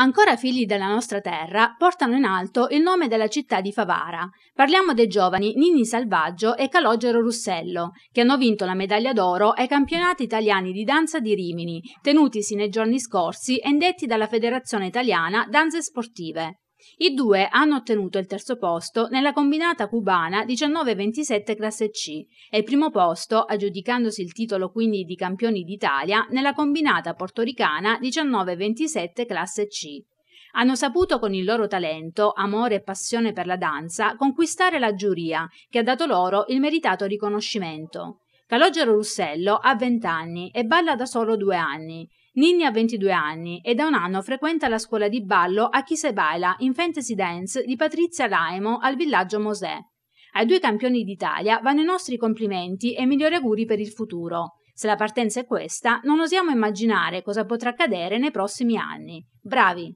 Ancora figli della nostra terra portano in alto il nome della città di Favara. Parliamo dei giovani Nini Salvaggio e Calogero Russello, che hanno vinto la medaglia d'oro ai campionati italiani di danza di Rimini, tenutisi nei giorni scorsi e indetti dalla Federazione Italiana Danze Sportive. I due hanno ottenuto il terzo posto nella combinata cubana 19-27 classe C e il primo posto, aggiudicandosi il titolo quindi di campioni d'Italia, nella combinata portoricana 19-27 classe C. Hanno saputo con il loro talento, amore e passione per la danza conquistare la giuria, che ha dato loro il meritato riconoscimento. Calogero Russello ha 20 anni e balla da solo due anni. Ninni ha 22 anni e da un anno frequenta la scuola di ballo a chi se baila in Fantasy Dance di Patrizia Laemo al villaggio Mosè. Ai due campioni d'Italia vanno i nostri complimenti e migliori auguri per il futuro. Se la partenza è questa, non osiamo immaginare cosa potrà accadere nei prossimi anni. Bravi!